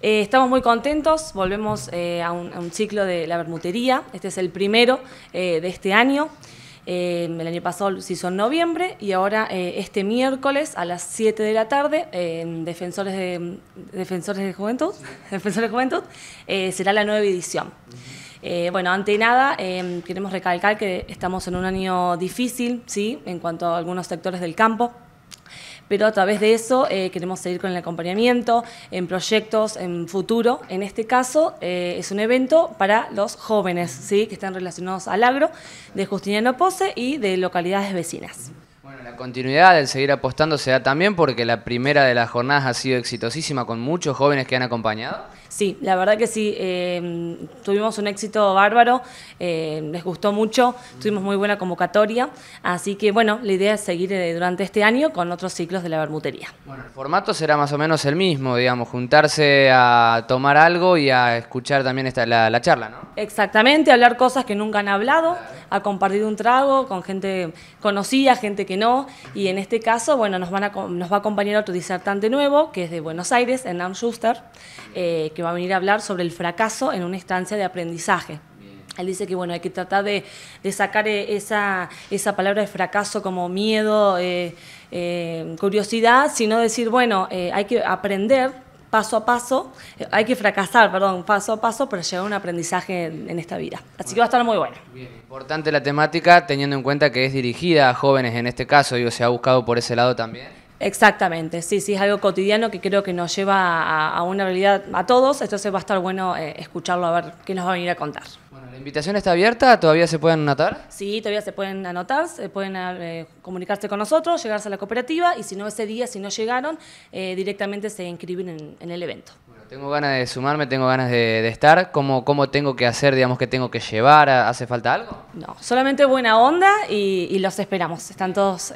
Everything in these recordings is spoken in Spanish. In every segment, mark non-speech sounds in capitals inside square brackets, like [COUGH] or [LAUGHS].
Eh, estamos muy contentos, volvemos eh, a, un, ciclo de la bermutería, este es el primero eh, de este año. el año pasado se hizo en noviembre y ahora este miércoles a las 7 de la tarde en Defensores de, Defensores de Juventud, [LAUGHS] Defensores de Juventud será la nueva edición. Eh, bueno, ante nada, queremos recalcar que estamos en un año difícil, ¿sí? En cuanto a algunos sectores del campo pero a través de eso eh, queremos seguir con el acompañamiento en proyectos en futuro. En este caso eh, es un evento para los jóvenes ¿sí? que están relacionados al agro de Justiniano Pose y de localidades vecinas. Bueno, la continuidad, del seguir apostando se da también porque la primera de las jornadas ha sido exitosísima con muchos jóvenes que han acompañado. Sí, la verdad que sí, eh, tuvimos un éxito bárbaro, eh, les gustó mucho, tuvimos muy buena convocatoria, así que bueno, la idea es seguir eh, durante este año con otros ciclos de la bermutería. Bueno, el formato será más o menos el mismo, digamos, juntarse a tomar algo y a escuchar también esta, la, la charla, ¿no? Exactamente, hablar cosas que nunca han hablado, a compartir un trago con gente conocida, gente que y en este caso, bueno, nos, a, nos va a acompañar otro disertante nuevo, que es de Buenos Aires, Hernán Schuster, eh, que va a venir a hablar sobre el fracaso en una instancia de aprendizaje. Él dice que bueno, hay que tratar de, sacar eh, esa, esa, palabra de fracaso como miedo, eh, curiosidad, sino decir, bueno, hay que aprender paso a paso, eh, hay que fracasar, perdón, paso a paso para llegar a un aprendizaje en, esta vida. Así que va a estar muy bueno. Bien, importante la temática, teniendo en cuenta que es dirigida a jóvenes en este caso, digo, se ha buscado por ese lado también. Exactamente, sí, sí, es algo cotidiano que creo que nos lleva a, una realidad a todos, entonces va a estar bueno eh, escucharlo a ver qué nos va a venir a contar. Bueno, ¿la invitación está abierta? ¿Todavía se pueden anotar? Sí, todavía se pueden anotar, se pueden eh, comunicarse con nosotros, llegarse a la cooperativa y si no ese día, si no llegaron, eh, directamente se inscriben en, el evento. Bueno, tengo ganas de sumarme, tengo ganas de, estar. ¿Cómo, ¿Cómo, tengo que hacer, digamos, que tengo que llevar? ¿Hace falta algo? No, solamente buena onda y, los esperamos. Están todos,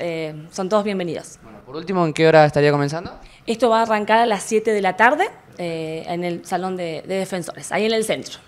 son todos bienvenidos. Bueno, por último, ¿en qué hora estaría comenzando? Esto va a arrancar a las 7 de la tarde eh, en el Salón de Defensores, ahí en el centro.